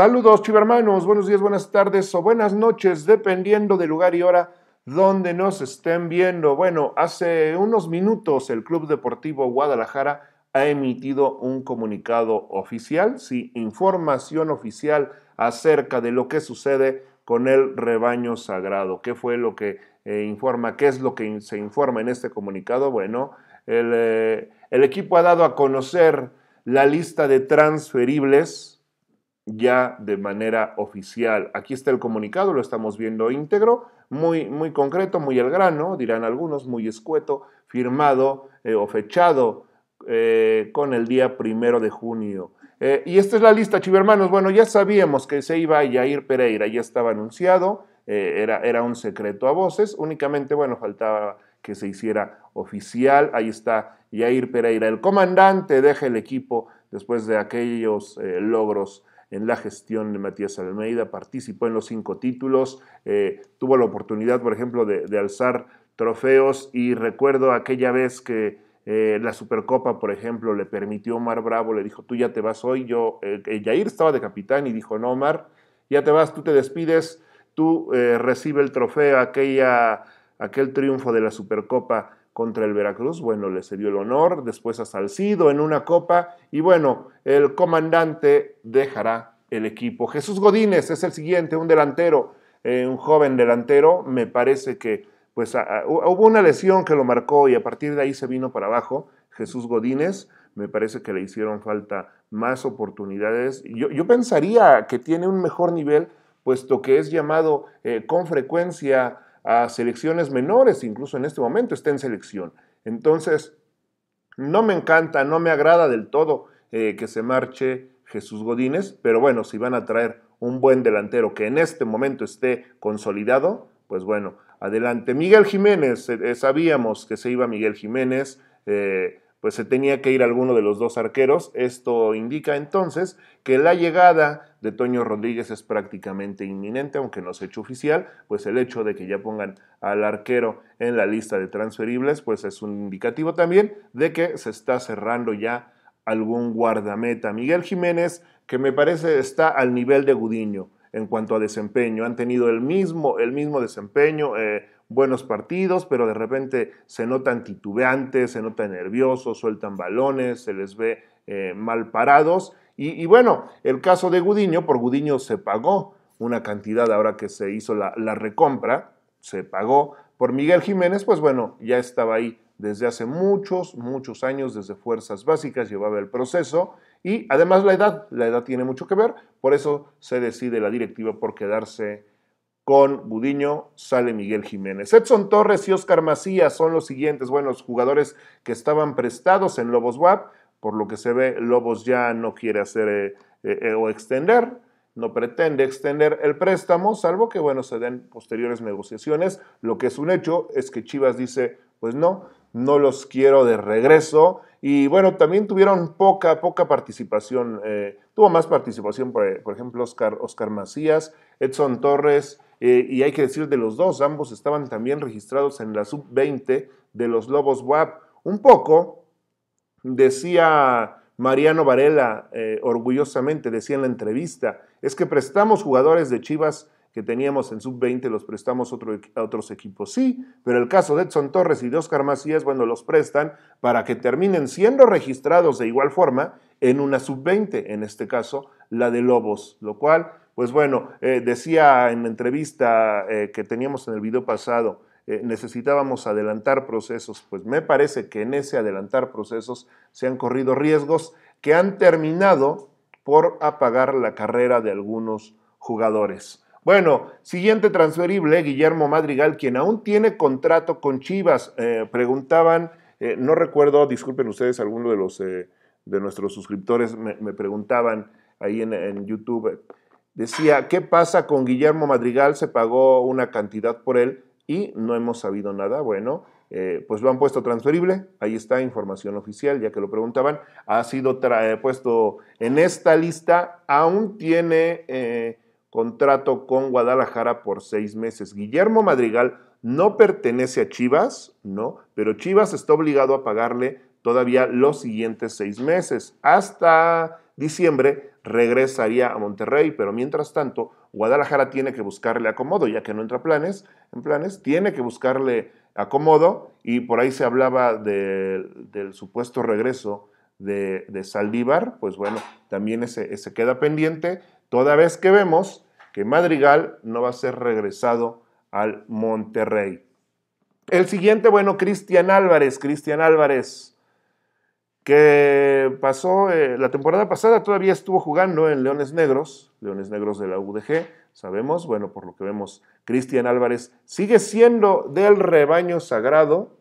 Saludos, chivermanos. Buenos días, buenas tardes o buenas noches, dependiendo de lugar y hora donde nos estén viendo. Bueno, hace unos minutos el Club Deportivo Guadalajara ha emitido un comunicado oficial, sí, información oficial acerca de lo que sucede con el rebaño sagrado. ¿Qué fue lo que eh, informa? ¿Qué es lo que se informa en este comunicado? Bueno, eh, el equipo ha dado a conocer la lista de transferibles ya de manera oficial. Aquí está el comunicado, lo estamos viendo íntegro, muy, muy concreto, muy al grano, dirán algunos, muy escueto, firmado eh, o fechado eh, con el día primero de junio. Eh, y esta es la lista, chivermanos. Bueno, ya sabíamos que se iba a Yair Pereira, ya estaba anunciado, era, era un secreto a voces, únicamente, bueno, faltaba que se hiciera oficial. Ahí está Yair Pereira, el comandante, deja el equipo después de aquellos logros en la gestión de Matías Almeida, participó en los cinco títulos, eh, tuvo la oportunidad, por ejemplo, de, alzar trofeos y recuerdo aquella vez que eh, la Supercopa, por ejemplo, le permitió a Omar Bravo, le dijo, tú ya te vas hoy, yo, eh, Yair estaba de capitán y dijo, no, Omar, ya te vas, tú te despides, tú recibe el trofeo, aquella, aquel triunfo de la Supercopa contra el Veracruz, bueno, le cedió el honor, después a Salcido en una copa y bueno, el comandante dejará el equipo. Jesús Godínez es el siguiente, un delantero, eh, un joven delantero, me parece que pues hubo una lesión que lo marcó y a partir de ahí se vino para abajo Jesús Godínez, me parece que le hicieron falta más oportunidades. Yo, yo pensaría que tiene un mejor nivel, puesto que es llamado eh, con frecuencia a selecciones menores, incluso en este momento está en selección. Entonces, no me encanta, no me agrada del todo eh, que se marche Jesús Godínez, pero bueno, si van a traer un buen delantero que en este momento esté consolidado, pues bueno, adelante. Miguel Jiménez, eh, eh, sabíamos que se iba Miguel Jiménez, pues se tenía que ir alguno de los dos arqueros. Esto indica entonces que la llegada de Toño Rodríguez es prácticamente inminente, aunque no se ha hecho oficial, pues el hecho de que ya pongan al arquero en la lista de transferibles, pues es un indicativo también de que se está cerrando ya algún guardameta. Miguel Jiménez, que me parece está al nivel de Gudiño en cuanto a desempeño, han tenido el mismo, el mismo desempeño. Eh, buenos partidos, pero de repente se notan titubeantes, se notan nerviosos, sueltan balones, se les ve eh, mal parados. Y, bueno, el caso de Gudiño, por Gudiño se pagó una cantidad ahora que se hizo la, la recompra, se pagó. Por Miguel Jiménez, pues bueno, ya estaba ahí desde hace muchos, muchos años, desde fuerzas básicas llevaba el proceso y además la edad, la edad tiene mucho que ver, por eso se decide la directiva por quedarse con Budiño sale Miguel Jiménez. Edson Torres y Oscar Macías son los siguientes, bueno, los jugadores que estaban prestados en Lobos WAP, por lo que se ve, Lobos ya no quiere hacer eh, eh, eh, o extender, no pretende extender el préstamo, salvo que, bueno, se den posteriores negociaciones. Lo que es un hecho es que Chivas dice, pues no, no los quiero de regreso. Y bueno, también tuvieron poca, poca participación. Eh, tuvo más participación, por, por, ejemplo, Oscar, Macías, Edson Torres, eh, y hay que decir de los dos, ambos estaban también registrados en la sub-20 de los Lobos WAP. Un poco, decía Mariano Varela eh, orgullosamente, decía en la entrevista, es que prestamos jugadores de Chivas que teníamos en sub-20 los prestamos a otros equipos. Sí, pero el caso de Edson Torres y de Oscar Macías, bueno, los prestan para que terminen siendo registrados de igual forma en una sub-20, en este caso la de Lobos, lo cual, pues bueno, eh, decía en la entrevista eh, que teníamos en el video pasado, eh, necesitábamos adelantar procesos, pues me parece que en ese adelantar procesos se han corrido riesgos que han terminado por apagar la carrera de algunos jugadores. Bueno, siguiente transferible, Guillermo Madrigal, quien aún tiene contrato con Chivas. Eh, preguntaban, eh, no recuerdo, disculpen ustedes, alguno de los eh, de nuestros suscriptores me, preguntaban ahí en, en, YouTube. Decía, ¿qué pasa con Guillermo Madrigal? Se pagó una cantidad por él y no hemos sabido nada. Bueno, pues lo han puesto transferible. Ahí está, información oficial, ya que lo preguntaban. Ha sido puesto en esta lista. Aún tiene contrato con Guadalajara por seis meses. Guillermo Madrigal no pertenece a Chivas, ¿no? Pero Chivas está obligado a pagarle todavía los siguientes seis meses. Hasta diciembre regresaría a Monterrey, pero mientras tanto, Guadalajara tiene que buscarle acomodo, ya que no entra planes, en planes, tiene que buscarle acomodo y por ahí se hablaba del supuesto regreso de, Saldívar, pues bueno, también ese, ese queda pendiente. Toda vez que vemos que Madrigal no va a ser regresado al Monterrey. El siguiente, bueno, Cristian Álvarez, Cristian Álvarez, que pasó eh, la temporada pasada, todavía estuvo jugando en Leones Negros, Leones Negros de la UDG, sabemos, bueno, por lo que vemos, Cristian Álvarez sigue siendo del rebaño sagrado,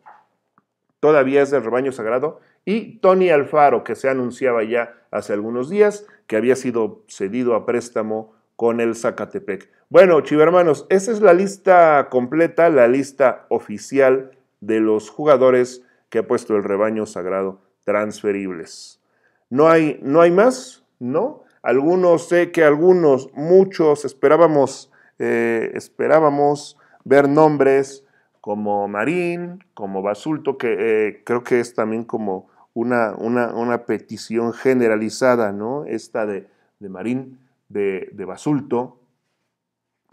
todavía es del rebaño sagrado, y Tony Alfaro, que se anunciaba ya hace algunos días, que había sido cedido a préstamo con el Zacatepec. Bueno, chivermanos, esa es la lista completa, la lista oficial de los jugadores que ha puesto el rebaño sagrado transferibles. No hay, no hay más, ¿no? Algunos, sé que algunos, muchos esperábamos, eh, esperábamos ver nombres como Marín, como Basulto, que eh, creo que es también como una, petición generalizada, ¿no? Esta de, Marín, de, Basulto,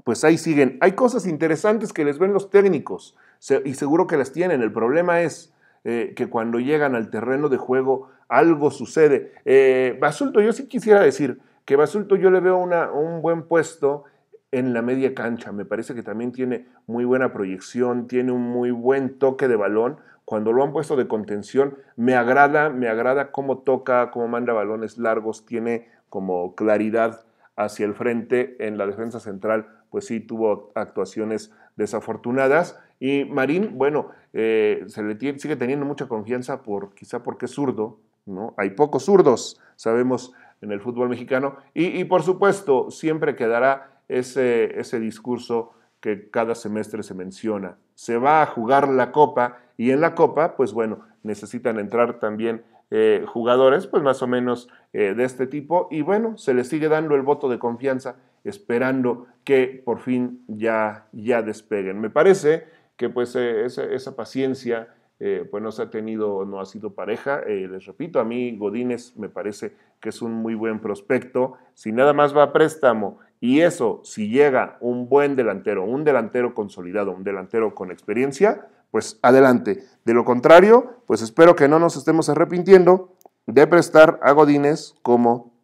pues ahí siguen. Hay cosas interesantes que les ven los técnicos y seguro que las tienen. El problema es eh, que cuando llegan al terreno de juego algo sucede. Eh, Basulto, yo sí quisiera decir que Basulto yo le veo un buen puesto en la media cancha. Me parece que también tiene muy buena proyección, tiene un muy buen toque de balón, cuando lo han puesto de contención, me agrada, me agrada cómo toca, cómo manda balones largos, tiene como claridad hacia el frente en la defensa central, pues sí tuvo actuaciones desafortunadas. Y Marín, bueno, eh, sigue teniendo mucha confianza por quizá porque es zurdo, ¿no? Hay pocos zurdos, sabemos, en el fútbol mexicano. Y, por supuesto, siempre quedará ese, ese discurso que cada semestre se menciona. Se va a jugar la copa y en la copa, pues bueno, necesitan entrar también eh, jugadores, pues más o menos eh, de este tipo. Y bueno, se les sigue dando el voto de confianza, esperando que por fin ya, ya despeguen. Me parece que pues eh, esa, paciencia pues no se ha tenido, no ha sido pareja. les repito, a mí Godínez me parece que es un muy buen prospecto. Si nada más va a préstamo y eso, si llega un buen delantero, un delantero consolidado, un delantero con experiencia, pues adelante. De lo contrario, pues espero que no nos estemos arrepintiendo de prestar a godines como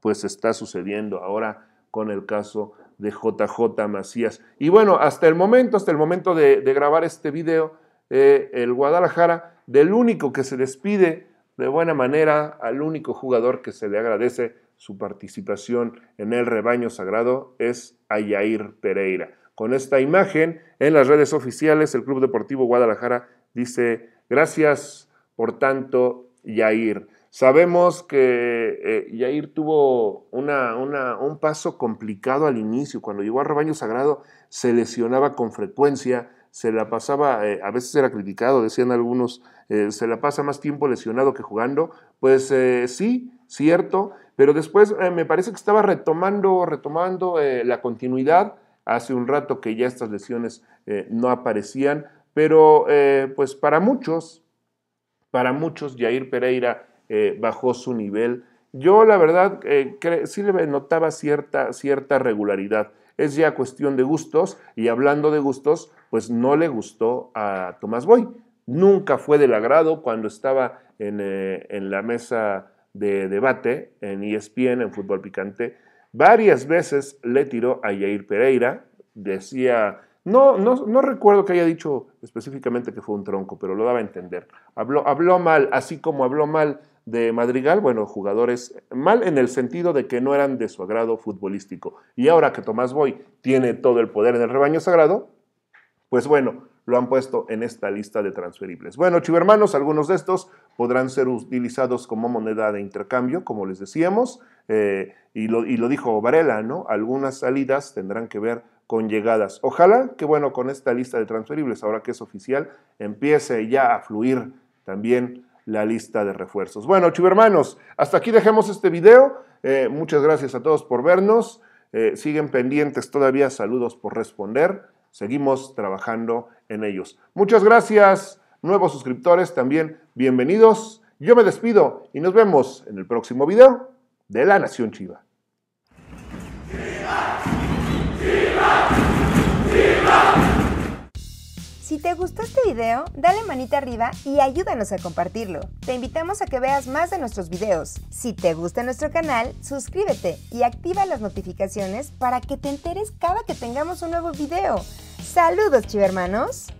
pues está sucediendo ahora con el caso de JJ Macías. Y bueno, hasta el momento, hasta el momento de, grabar este video, eh, el Guadalajara, del único que se despide de buena manera, al único jugador que se le agradece su participación en el rebaño sagrado es Yair Pereira. Con esta imagen en las redes oficiales, el Club Deportivo Guadalajara dice, gracias por tanto, Yair. Sabemos que eh, Yair tuvo una, un paso complicado al inicio. Cuando llegó al rebaño sagrado se lesionaba con frecuencia, se la pasaba, eh, a veces era criticado, decían algunos, eh, se la pasa más tiempo lesionado que jugando. Pues sí, cierto, pero después eh, me parece que estaba retomando, retomando eh, la continuidad, hace un rato que ya estas lesiones eh, no aparecían, pero pues para muchos, para muchos Jair Pereira bajó su nivel. Yo la verdad sí le notaba cierta, cierta regularidad. Es ya cuestión de gustos y hablando de gustos, pues no le gustó a Tomás Boy. Nunca fue del agrado cuando estaba en la mesa de debate en ESPN, en Fútbol Picante, varias veces le tiró a Jair Pereira, decía, no, no, no recuerdo que haya dicho específicamente que fue un tronco, pero lo daba a entender. Habló, habló mal, así como habló mal de Madrigal, bueno, jugadores mal en el sentido de que no eran de su agrado futbolístico. Y ahora que Tomás Boy tiene todo el poder en el rebaño sagrado, pues bueno, lo han puesto en esta lista de transferibles. Bueno, chivermanos, algunos de estos podrán ser utilizados como moneda de intercambio, como les decíamos, eh, y, lo, dijo Varela, ¿no? Algunas salidas tendrán que ver con llegadas. Ojalá que, bueno, con esta lista de transferibles, ahora que es oficial, empiece ya a fluir también la lista de refuerzos. Bueno, chivermanos, hasta aquí dejemos este video. Eh, muchas gracias a todos por vernos. Eh, siguen pendientes todavía saludos por responder. Seguimos trabajando ellos. Muchas gracias, nuevos suscriptores también, bienvenidos. Yo me despido y nos vemos en el próximo video de La Nación Chiva. Si te gustó este video, dale manita arriba y ayúdanos a compartirlo. Te invitamos a que veas más de nuestros videos. Si te gusta nuestro canal, suscríbete y activa las notificaciones para que te enteres cada que tengamos un nuevo video. Saludos, chivermanos.